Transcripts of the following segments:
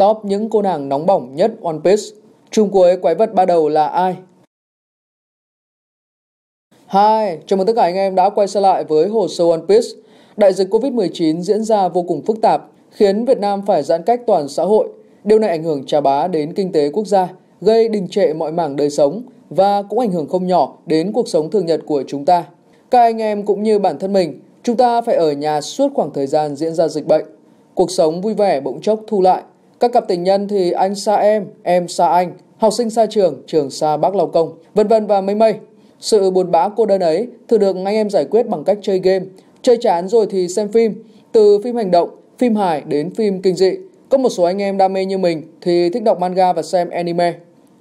Top những cô nàng nóng bỏng nhất One Piece. Chung cuối quái vật ba đầu là ai? Hai, chào mừng tất cả anh em đã quay trở lại với hồ sơ One Piece. Đại dịch Covid-19 diễn ra vô cùng phức tạp, khiến Việt Nam phải giãn cách toàn xã hội. Điều này ảnh hưởng trà bá đến kinh tế quốc gia, gây đình trệ mọi mảng đời sống và cũng ảnh hưởng không nhỏ đến cuộc sống thường nhật của chúng ta. Các anh em cũng như bản thân mình, chúng ta phải ở nhà suốt khoảng thời gian diễn ra dịch bệnh. Cuộc sống vui vẻ bỗng chốc thu lại, các cặp tình nhân thì anh xa em, em xa anh, học sinh xa trường, trường xa bác lao công, vân vân và mây mây. Sự buồn bã cô đơn ấy thường được anh em giải quyết bằng cách chơi game, chơi chán rồi thì xem phim, từ phim hành động, phim hài đến phim kinh dị. Có một số anh em đam mê như mình thì thích đọc manga và xem anime.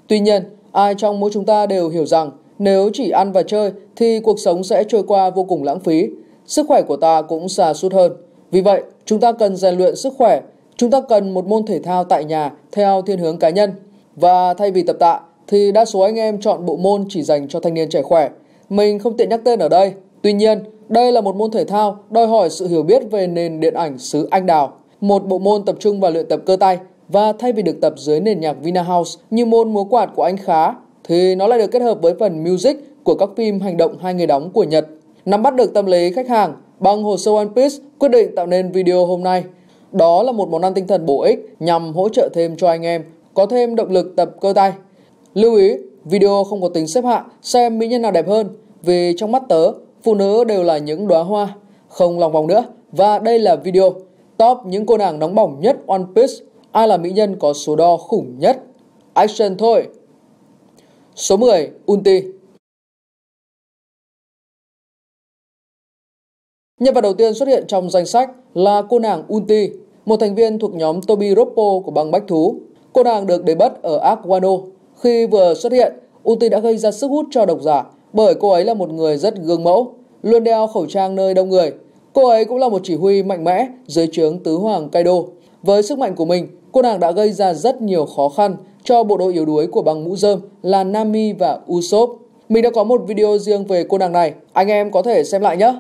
Tuy nhiên, ai trong mỗi chúng ta đều hiểu rằng nếu chỉ ăn và chơi thì cuộc sống sẽ trôi qua vô cùng lãng phí, sức khỏe của ta cũng xa suốt hơn. Vì vậy, chúng ta cần rèn luyện sức khỏe Chúng ta cần một môn thể thao tại nhà theo thiên hướng cá nhân. Và thay vì tập tạ thì đa số anh em chọn bộ môn chỉ dành cho thanh niên trẻ khỏe. Mình không tiện nhắc tên ở đây. Tuy nhiên, đây là một môn thể thao đòi hỏi sự hiểu biết về nền điện ảnh xứ Anh Đào, một bộ môn tập trung vào luyện tập cơ tay và thay vì được tập dưới nền nhạc Vina House như môn múa quạt của anh Khá thì nó lại được kết hợp với phần music của các phim hành động hai người đóng của Nhật. Nắm bắt được tâm lý khách hàng bằng hồ sơ One Piece quyết định tạo nên video hôm nay – đó là một món ăn tinh thần bổ ích nhằm hỗ trợ thêm cho anh em có thêm động lực tập cơ tay. Lưu ý, video không có tính xếp hạng xem mỹ nhân nào đẹp hơn vì trong mắt tớ, phụ nữ đều là những đóa hoa. Không lòng vòng nữa và đây là video top những cô nàng nóng bỏng nhất One Piece. Ai là mỹ nhân có số đo khủng nhất? Action thôi! Số 10. Unti Nhân vật đầu tiên xuất hiện trong danh sách là cô nàng Unti, một thành viên thuộc nhóm Toby Roppo của băng Bách Thú. Cô nàng được đề bắt ở Aquano. Khi vừa xuất hiện, Unti đã gây ra sức hút cho độc giả bởi cô ấy là một người rất gương mẫu, luôn đeo khẩu trang nơi đông người. Cô ấy cũng là một chỉ huy mạnh mẽ dưới trướng tứ hoàng Kaido. Với sức mạnh của mình, cô nàng đã gây ra rất nhiều khó khăn cho bộ đội yếu đuối của băng mũ dơm là Nami và Usopp. Mình đã có một video riêng về cô nàng này, anh em có thể xem lại nhé.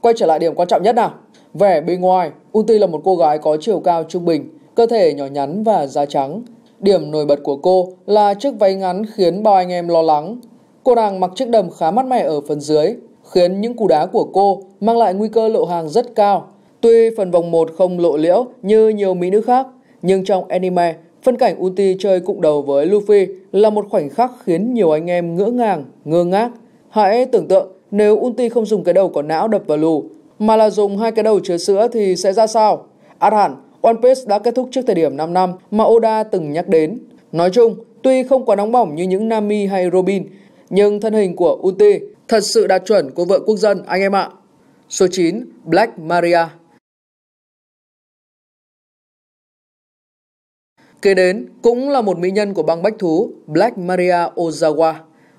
Quay trở lại điểm quan trọng nhất nào. Vẻ bên ngoài, Unti là một cô gái có chiều cao trung bình, cơ thể nhỏ nhắn và da trắng. Điểm nổi bật của cô là chiếc váy ngắn khiến bao anh em lo lắng. Cô nàng mặc chiếc đầm khá mát mẻ ở phần dưới, khiến những cú đá của cô mang lại nguy cơ lộ hàng rất cao. Tuy phần vòng 1 không lộ liễu như nhiều mỹ nữ khác, nhưng trong anime, phân cảnh Unti chơi cụng đầu với Luffy là một khoảnh khắc khiến nhiều anh em ngỡ ngàng, ngơ ngác. Hãy tưởng tượng nếu Unti không dùng cái đầu có não đập vào lù, mà là dùng hai cái đầu chứa sữa thì sẽ ra sao? Át hẳn, One Piece đã kết thúc trước thời điểm 5 năm mà Oda từng nhắc đến. Nói chung, tuy không quá nóng bỏng như những Nami hay Robin, nhưng thân hình của Unti thật sự đạt chuẩn của vợ quốc dân anh em ạ. Số 9, Black Maria. Kế đến cũng là một mỹ nhân của băng bách thú Black Maria Ozawa.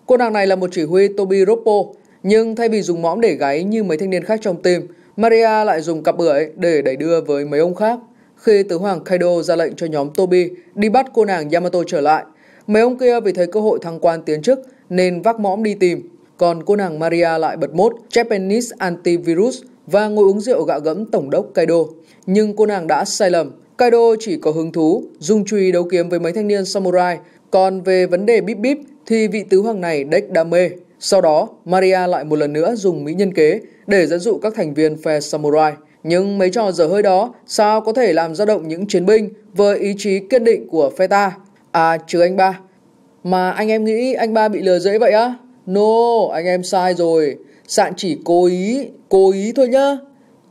Cô nàng này là một chỉ huy Tobi Roppo, nhưng thay vì dùng mõm để gáy như mấy thanh niên khác trong team, Maria lại dùng cặp bưởi để đẩy đưa với mấy ông khác. Khi tứ hoàng Kaido ra lệnh cho nhóm Tobi đi bắt cô nàng Yamato trở lại, mấy ông kia vì thấy cơ hội thăng quan tiến chức nên vác mõm đi tìm. Còn cô nàng Maria lại bật mốt Japanese Antivirus và ngồi uống rượu gạ gẫm tổng đốc Kaido. Nhưng cô nàng đã sai lầm. Kaido chỉ có hứng thú, dùng truy đấu kiếm với mấy thanh niên samurai. Còn về vấn đề bíp bíp thì vị tứ hoàng này đếch đam mê. Sau đó, Maria lại một lần nữa dùng mỹ nhân kế để dẫn dụ các thành viên phe Samurai. Nhưng mấy trò dở hơi đó sao có thể làm dao động những chiến binh với ý chí kiên định của phe ta? À chứ anh ba. Mà anh em nghĩ anh ba bị lừa dễ vậy á? No, anh em sai rồi. Sạn chỉ cố ý, cố ý thôi nhá.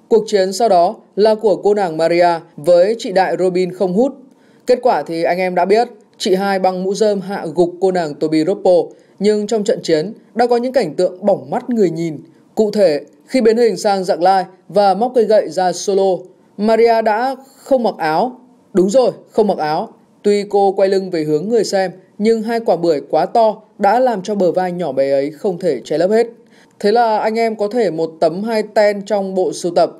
Cuộc chiến sau đó là của cô nàng Maria với chị đại Robin không hút. Kết quả thì anh em đã biết, chị hai băng mũ rơm hạ gục cô nàng Toby Roppo nhưng trong trận chiến đã có những cảnh tượng bỏng mắt người nhìn. Cụ thể, khi biến hình sang dạng lai và móc cây gậy ra solo, Maria đã không mặc áo. Đúng rồi, không mặc áo. Tuy cô quay lưng về hướng người xem, nhưng hai quả bưởi quá to đã làm cho bờ vai nhỏ bé ấy không thể che lấp hết. Thế là anh em có thể một tấm hai ten trong bộ sưu tập.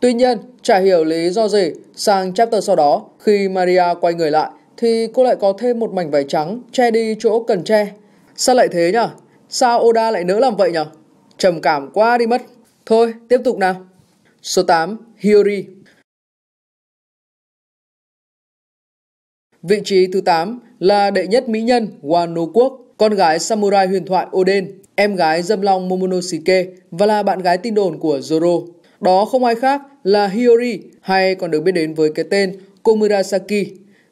Tuy nhiên, chả hiểu lý do gì, sang chapter sau đó, khi Maria quay người lại, thì cô lại có thêm một mảnh vải trắng che đi chỗ cần che. Sao lại thế nhở? Sao Oda lại nỡ làm vậy nhở? Trầm cảm quá đi mất. Thôi, tiếp tục nào. Số 8, Hiyori. Vị trí thứ 8 là đệ nhất mỹ nhân Wano Quốc, con gái samurai huyền thoại Oden, em gái dâm long Momonosuke và là bạn gái tin đồn của Zoro. Đó không ai khác là Hiyori hay còn được biết đến với cái tên Komurasaki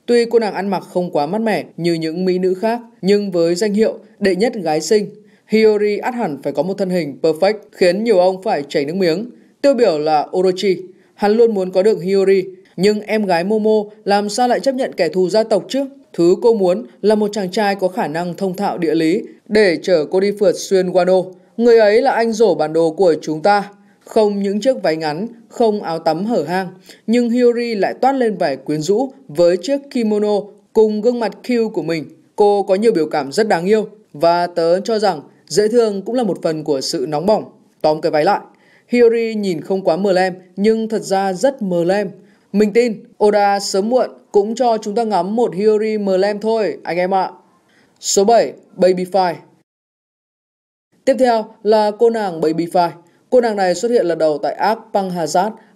Tuy cô nàng ăn mặc không quá mát mẻ như những mỹ nữ khác, nhưng với danh hiệu đệ nhất gái sinh, Hiyori át hẳn phải có một thân hình perfect khiến nhiều ông phải chảy nước miếng. Tiêu biểu là Orochi, hắn luôn muốn có được Hiyori, nhưng em gái Momo làm sao lại chấp nhận kẻ thù gia tộc chứ? Thứ cô muốn là một chàng trai có khả năng thông thạo địa lý để chở cô đi phượt xuyên Wano. Người ấy là anh rổ bản đồ của chúng ta. Không những chiếc váy ngắn, không áo tắm hở hang, nhưng Hiyori lại toát lên vẻ quyến rũ với chiếc kimono cùng gương mặt cute của mình. Cô có nhiều biểu cảm rất đáng yêu và tớ cho rằng dễ thương cũng là một phần của sự nóng bỏng. Tóm cái váy lại, Hiyori nhìn không quá mờ lem nhưng thật ra rất mờ lem. Mình tin Oda sớm muộn cũng cho chúng ta ngắm một Hiyori mờ lem thôi anh em ạ. Số 7, Baby Five. Tiếp theo là cô nàng Baby Five. Cô nàng này xuất hiện lần đầu tại ác Pang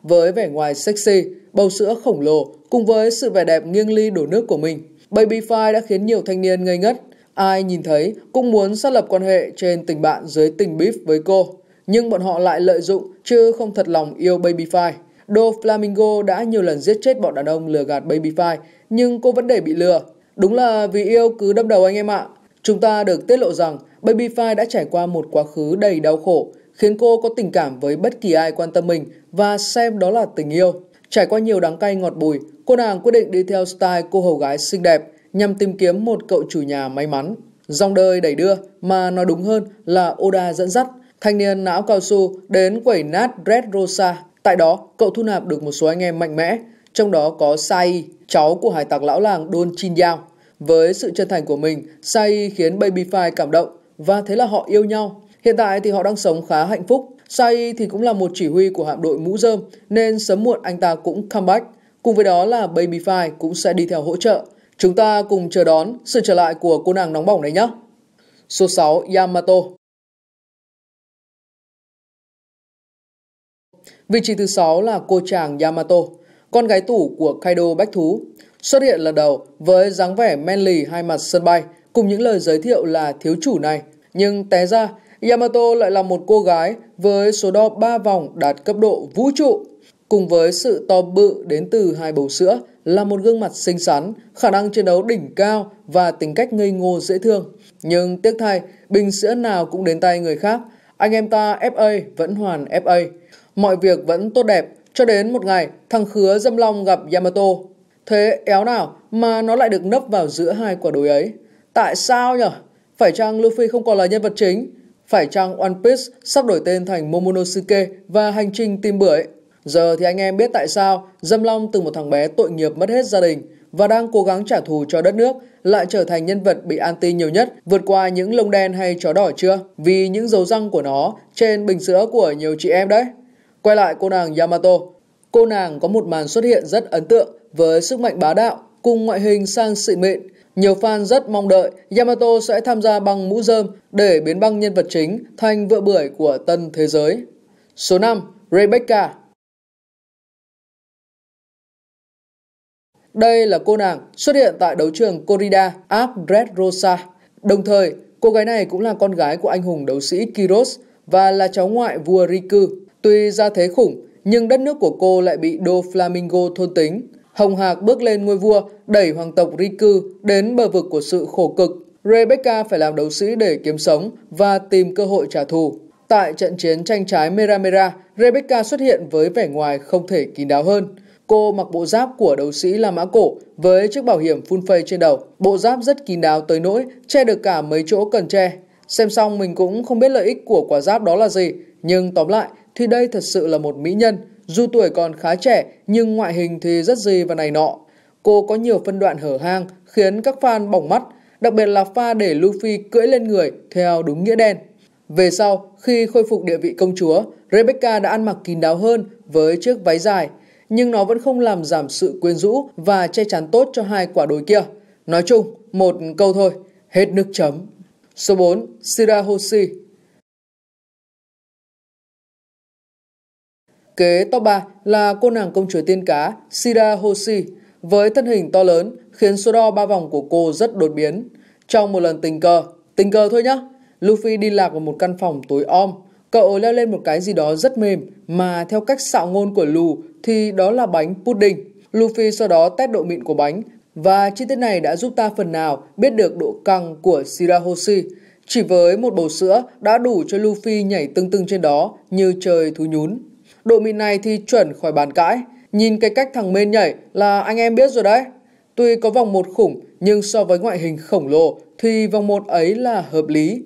với vẻ ngoài sexy, bầu sữa khổng lồ cùng với sự vẻ đẹp nghiêng ly đổ nước của mình. Baby Five đã khiến nhiều thanh niên ngây ngất. Ai nhìn thấy cũng muốn xác lập quan hệ trên tình bạn dưới tình beef với cô. Nhưng bọn họ lại lợi dụng chứ không thật lòng yêu Baby Five. Do Flamingo đã nhiều lần giết chết bọn đàn ông lừa gạt Baby Five nhưng cô vẫn để bị lừa. Đúng là vì yêu cứ đâm đầu anh em ạ. Chúng ta được tiết lộ rằng Baby Five đã trải qua một quá khứ đầy đau khổ khiến cô có tình cảm với bất kỳ ai quan tâm mình và xem đó là tình yêu. Trải qua nhiều đắng cay ngọt bùi, cô nàng quyết định đi theo style cô hầu gái xinh đẹp nhằm tìm kiếm một cậu chủ nhà may mắn. Dòng đời đẩy đưa, mà nói đúng hơn là Oda dẫn dắt, thanh niên não cao su đến quẩy nát Red Rosa. Tại đó, cậu thu nạp được một số anh em mạnh mẽ, trong đó có Sai, cháu của hải tặc lão làng Don Chin Yao. Với sự chân thành của mình, Sai khiến Baby Babyfy cảm động và thế là họ yêu nhau. Hiện tại thì họ đang sống khá hạnh phúc. Sai thì cũng là một chỉ huy của hạm đội mũ rơm nên sớm muộn anh ta cũng comeback. Cùng với đó là Baby Five cũng sẽ đi theo hỗ trợ. Chúng ta cùng chờ đón sự trở lại của cô nàng nóng bỏng này nhé. Số 6 Yamato Vị trí thứ 6 là cô chàng Yamato, con gái tủ của Kaido Bách Thú, xuất hiện lần đầu với dáng vẻ manly hai mặt sân bay cùng những lời giới thiệu là thiếu chủ này. Nhưng té ra Yamato lại là một cô gái với số đo 3 vòng đạt cấp độ vũ trụ. Cùng với sự to bự đến từ hai bầu sữa là một gương mặt xinh xắn, khả năng chiến đấu đỉnh cao và tính cách ngây ngô dễ thương. Nhưng tiếc thay, bình sữa nào cũng đến tay người khác. Anh em ta FA vẫn hoàn FA. Mọi việc vẫn tốt đẹp cho đến một ngày thằng khứa dâm long gặp Yamato. Thế éo nào mà nó lại được nấp vào giữa hai quả đồi ấy? Tại sao nhở? Phải chăng Luffy không còn là nhân vật chính phải chăng One Piece sắp đổi tên thành Momonosuke và hành trình tìm bưởi? Giờ thì anh em biết tại sao Dâm Long từ một thằng bé tội nghiệp mất hết gia đình và đang cố gắng trả thù cho đất nước lại trở thành nhân vật bị anti nhiều nhất vượt qua những lông đen hay chó đỏ chưa? Vì những dấu răng của nó trên bình sữa của nhiều chị em đấy. Quay lại cô nàng Yamato. Cô nàng có một màn xuất hiện rất ấn tượng với sức mạnh bá đạo cùng ngoại hình sang xị mịn nhiều fan rất mong đợi Yamato sẽ tham gia băng mũ rơm để biến băng nhân vật chính thành vợ bưởi của tân thế giới. Số 5. Rebecca Đây là cô nàng xuất hiện tại đấu trường Corrida Abred Rosa. Đồng thời, cô gái này cũng là con gái của anh hùng đấu sĩ Kiros và là cháu ngoại vua Riku. Tuy ra thế khủng, nhưng đất nước của cô lại bị Do Flamingo thôn tính. Hồng Hạc bước lên ngôi vua, đẩy hoàng tộc Riku đến bờ vực của sự khổ cực. Rebecca phải làm đấu sĩ để kiếm sống và tìm cơ hội trả thù. Tại trận chiến tranh trái Meramera, Rebecca xuất hiện với vẻ ngoài không thể kín đáo hơn. Cô mặc bộ giáp của đấu sĩ La Mã Cổ với chiếc bảo hiểm phun phây trên đầu. Bộ giáp rất kín đáo tới nỗi che được cả mấy chỗ cần che. Xem xong mình cũng không biết lợi ích của quả giáp đó là gì, nhưng tóm lại thì đây thật sự là một mỹ nhân dù tuổi còn khá trẻ nhưng ngoại hình thì rất dì và này nọ. Cô có nhiều phân đoạn hở hang khiến các fan bỏng mắt, đặc biệt là pha để Luffy cưỡi lên người theo đúng nghĩa đen. Về sau, khi khôi phục địa vị công chúa, Rebecca đã ăn mặc kín đáo hơn với chiếc váy dài, nhưng nó vẫn không làm giảm sự quyến rũ và che chắn tốt cho hai quả đồi kia. Nói chung, một câu thôi, hết nước chấm. Số 4. Shirahoshi Kế top 3 là cô nàng công chúa tiên cá Sira Hoshi với thân hình to lớn khiến số đo ba vòng của cô rất đột biến. Trong một lần tình cờ, tình cờ thôi nhá, Luffy đi lạc vào một căn phòng tối om. Cậu leo lên một cái gì đó rất mềm mà theo cách xạo ngôn của Lù thì đó là bánh pudding. Luffy sau đó test độ mịn của bánh và chi tiết này đã giúp ta phần nào biết được độ căng của Shirahoshi. Chỉ với một bầu sữa đã đủ cho Luffy nhảy tưng tưng trên đó như trời thú nhún. Đội mịn này thì chuẩn khỏi bàn cãi. Nhìn cái cách thằng Mên nhảy là anh em biết rồi đấy. Tuy có vòng một khủng nhưng so với ngoại hình khổng lồ thì vòng một ấy là hợp lý.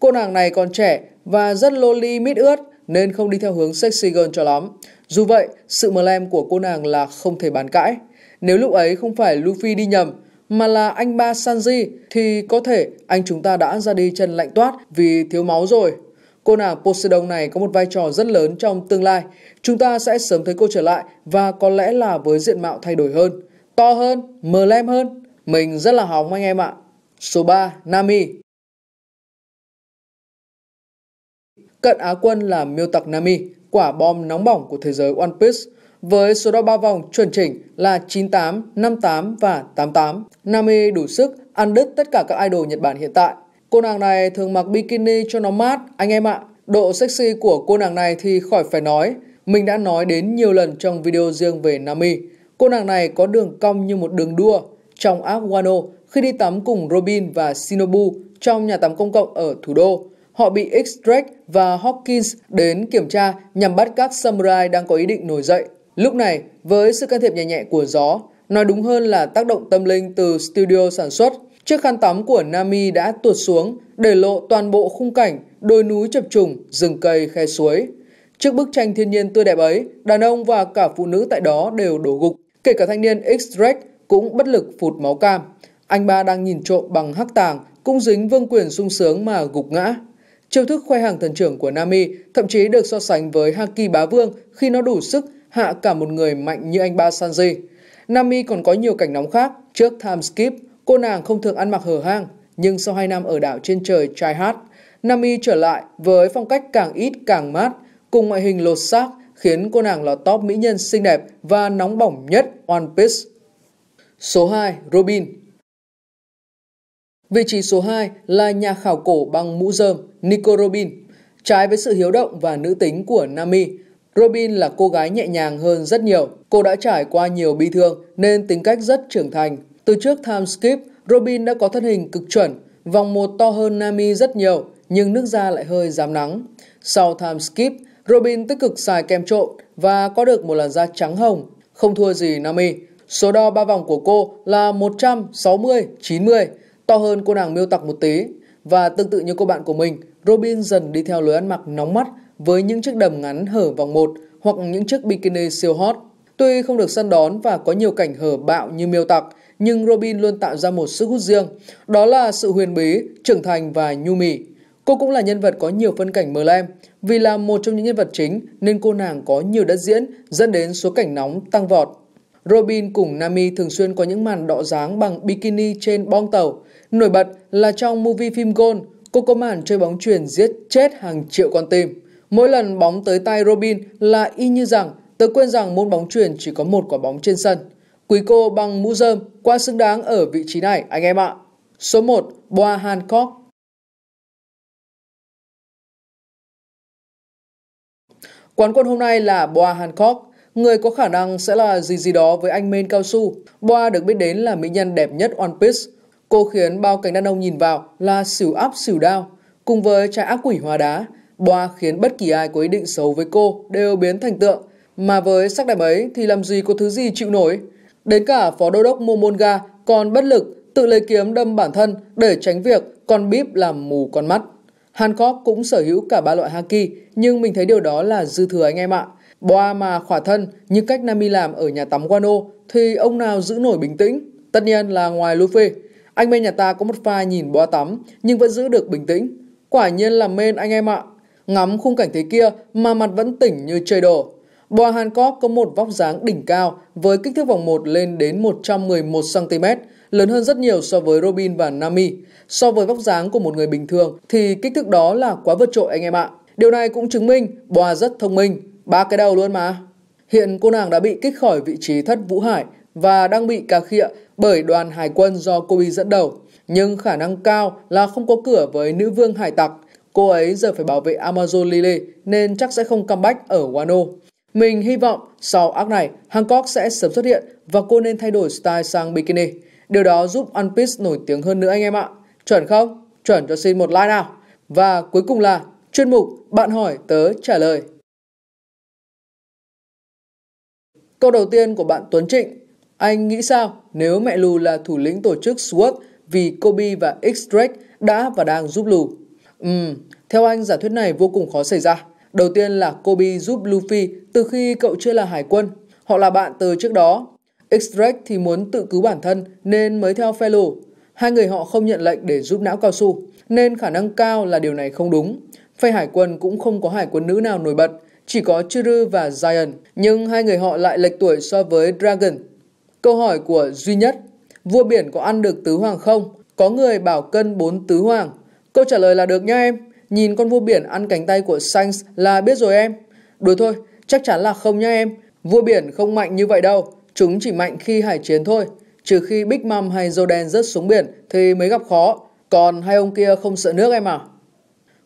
Cô nàng này còn trẻ và rất loli mít ướt nên không đi theo hướng sexy girl cho lắm. Dù vậy, sự mờ lem của cô nàng là không thể bàn cãi. Nếu lúc ấy không phải Luffy đi nhầm mà là anh ba Sanji thì có thể anh chúng ta đã ra đi chân lạnh toát vì thiếu máu rồi. Cô nàng Poseidon này có một vai trò rất lớn trong tương lai. Chúng ta sẽ sớm thấy cô trở lại và có lẽ là với diện mạo thay đổi hơn, to hơn, mờ lem hơn. Mình rất là hóng anh em ạ. Số 3, Nami. Cận Á quân là miêu tặc Nami, quả bom nóng bỏng của thế giới One Piece. Với số đo 3 vòng chuẩn chỉnh là 98, 58 và 88, Nami đủ sức ăn đứt tất cả các idol Nhật Bản hiện tại. Cô nàng này thường mặc bikini cho nó mát, anh em ạ. Độ sexy của cô nàng này thì khỏi phải nói. Mình đã nói đến nhiều lần trong video riêng về Nami. Cô nàng này có đường cong như một đường đua. Trong app Wano, khi đi tắm cùng Robin và Shinobu trong nhà tắm công cộng ở thủ đô, họ bị X-Drake và Hawkins đến kiểm tra nhằm bắt các samurai đang có ý định nổi dậy. Lúc này, với sự can thiệp nhẹ nhẹ của gió, nói đúng hơn là tác động tâm linh từ studio sản xuất, Chiếc khăn tắm của Nami đã tuột xuống, để lộ toàn bộ khung cảnh, đồi núi chập trùng, rừng cây, khe suối. Trước bức tranh thiên nhiên tươi đẹp ấy, đàn ông và cả phụ nữ tại đó đều đổ gục, kể cả thanh niên x cũng bất lực phụt máu cam. Anh ba đang nhìn trộm bằng hắc tàng, cũng dính vương quyền sung sướng mà gục ngã. Chiêu thức khoe hàng thần trưởng của Nami thậm chí được so sánh với Haki Bá Vương khi nó đủ sức hạ cả một người mạnh như anh ba Sanji. Nami còn có nhiều cảnh nóng khác trước Time Skip, Cô nàng không thường ăn mặc hở hang, nhưng sau 2 năm ở đảo trên trời trai Hát, Nami trở lại với phong cách càng ít càng mát, cùng ngoại hình lột xác khiến cô nàng là top mỹ nhân xinh đẹp và nóng bỏng nhất One Piece. Số 2. Robin Vị trí số 2 là nhà khảo cổ bằng mũ rơm Nico Robin. Trái với sự hiếu động và nữ tính của Nami, Robin là cô gái nhẹ nhàng hơn rất nhiều. Cô đã trải qua nhiều bi thương nên tính cách rất trưởng thành, từ trước time skip, Robin đã có thân hình cực chuẩn, vòng một to hơn Nami rất nhiều nhưng nước da lại hơi dám nắng. Sau time skip, Robin tích cực xài kem trộn và có được một làn da trắng hồng, không thua gì Nami. Số đo ba vòng của cô là 160, 90, to hơn cô nàng miêu tặc một tí. Và tương tự như cô bạn của mình, Robin dần đi theo lối ăn mặc nóng mắt với những chiếc đầm ngắn hở vòng một hoặc những chiếc bikini siêu hot. Tuy không được săn đón và có nhiều cảnh hở bạo như miêu tặc, nhưng Robin luôn tạo ra một sức hút riêng, đó là sự huyền bí, trưởng thành và nhu mì. Cô cũng là nhân vật có nhiều phân cảnh mờ lem, vì là một trong những nhân vật chính nên cô nàng có nhiều đất diễn dẫn đến số cảnh nóng tăng vọt. Robin cùng Nami thường xuyên có những màn đọ dáng bằng bikini trên bong tàu. Nổi bật là trong movie phim Gold, cô có màn chơi bóng chuyền giết chết hàng triệu con tim. Mỗi lần bóng tới tay Robin là y như rằng tớ quên rằng môn bóng chuyền chỉ có một quả bóng trên sân. Quý cô bằng mũ dơm qua xứng đáng ở vị trí này anh em ạ. Số 1, Boa Hancock. Quán quân hôm nay là Boa Hancock, người có khả năng sẽ là gì gì đó với anh Men Cao Su. Boa được biết đến là mỹ nhân đẹp nhất One Piece. Cô khiến bao cánh đàn ông nhìn vào là xỉu áp xỉu đao. Cùng với trái ác quỷ hóa đá, Boa khiến bất kỳ ai có ý định xấu với cô đều biến thành tượng. Mà với sắc đẹp ấy thì làm gì có thứ gì chịu nổi. Đến cả phó đô đốc Momonga còn bất lực tự lấy kiếm đâm bản thân để tránh việc con bíp làm mù con mắt. Hancock cũng sở hữu cả ba loại haki, nhưng mình thấy điều đó là dư thừa anh em ạ. Boa mà khỏa thân như cách Nami làm ở nhà tắm Wano thì ông nào giữ nổi bình tĩnh? Tất nhiên là ngoài Luffy. Anh bên nhà ta có một pha nhìn Boa tắm nhưng vẫn giữ được bình tĩnh. Quả nhiên là men anh em ạ. Ngắm khung cảnh thế kia mà mặt vẫn tỉnh như chơi đồ. Boa Hancock có một vóc dáng đỉnh cao với kích thước vòng 1 lên đến 111cm, lớn hơn rất nhiều so với Robin và Nami. So với vóc dáng của một người bình thường thì kích thước đó là quá vượt trội anh em ạ. Điều này cũng chứng minh Boa rất thông minh, ba cái đầu luôn mà. Hiện cô nàng đã bị kích khỏi vị trí thất Vũ Hải và đang bị cà khịa bởi đoàn hải quân do cô Kobe dẫn đầu. Nhưng khả năng cao là không có cửa với nữ vương hải tặc. Cô ấy giờ phải bảo vệ Amazon Lily nên chắc sẽ không comeback ở Wano. Mình hy vọng sau arc này, Hancock sẽ sớm xuất hiện và cô nên thay đổi style sang bikini. Điều đó giúp One Piece nổi tiếng hơn nữa anh em ạ. Chuẩn không? Chuẩn cho xin một like nào. Và cuối cùng là chuyên mục Bạn hỏi tớ trả lời. Câu đầu tiên của bạn Tuấn Trịnh. Anh nghĩ sao nếu mẹ Lù là thủ lĩnh tổ chức SWAT vì Kobe và x Drake đã và đang giúp Lù? Ừm, theo anh giả thuyết này vô cùng khó xảy ra. Đầu tiên là Kobe giúp Luffy từ khi cậu chưa là hải quân. Họ là bạn từ trước đó. x thì muốn tự cứu bản thân nên mới theo Fellow. Hai người họ không nhận lệnh để giúp não cao su, nên khả năng cao là điều này không đúng. Phe hải quân cũng không có hải quân nữ nào nổi bật, chỉ có Chiru và Zion, nhưng hai người họ lại lệch tuổi so với Dragon. Câu hỏi của duy nhất, vua biển có ăn được tứ hoàng không? Có người bảo cân bốn tứ hoàng. Câu trả lời là được nha em. Nhìn con vua biển ăn cánh tay của Sainz là biết rồi em. Đùa thôi, chắc chắn là không nhá em. Vua biển không mạnh như vậy đâu, chúng chỉ mạnh khi hải chiến thôi. Trừ khi Big Mom hay Jordan rớt xuống biển thì mới gặp khó, còn hai ông kia không sợ nước em à?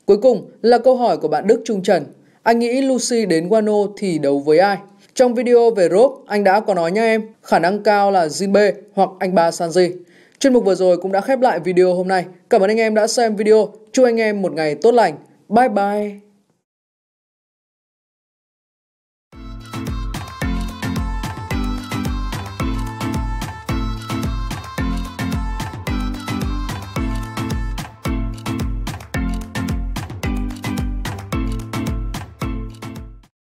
Cuối cùng là câu hỏi của bạn Đức Trung Trần. Anh nghĩ Lucy đến Guano thì đấu với ai? Trong video về Rob, anh đã có nói nha em, khả năng cao là Jinbe hoặc anh ba Sanji. Chuyên mục vừa rồi cũng đã khép lại video hôm nay. Cảm ơn anh em đã xem video. Chúc anh em một ngày tốt lành. Bye bye.